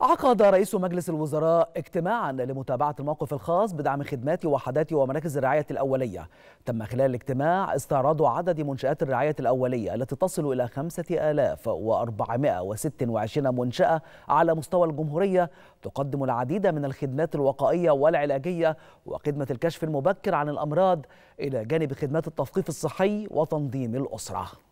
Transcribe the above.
عقد رئيس مجلس الوزراء اجتماعا لمتابعة الموقف الخاص بدعم خدمات وحدات ومراكز الرعاية الأولية تم خلال الاجتماع استعراض عدد منشآت الرعاية الأولية التي تصل إلى 5426 منشأة على مستوى الجمهورية تقدم العديد من الخدمات الوقائية والعلاجية وخدمة الكشف المبكر عن الأمراض إلى جانب خدمات التثقيف الصحي وتنظيم الأسرة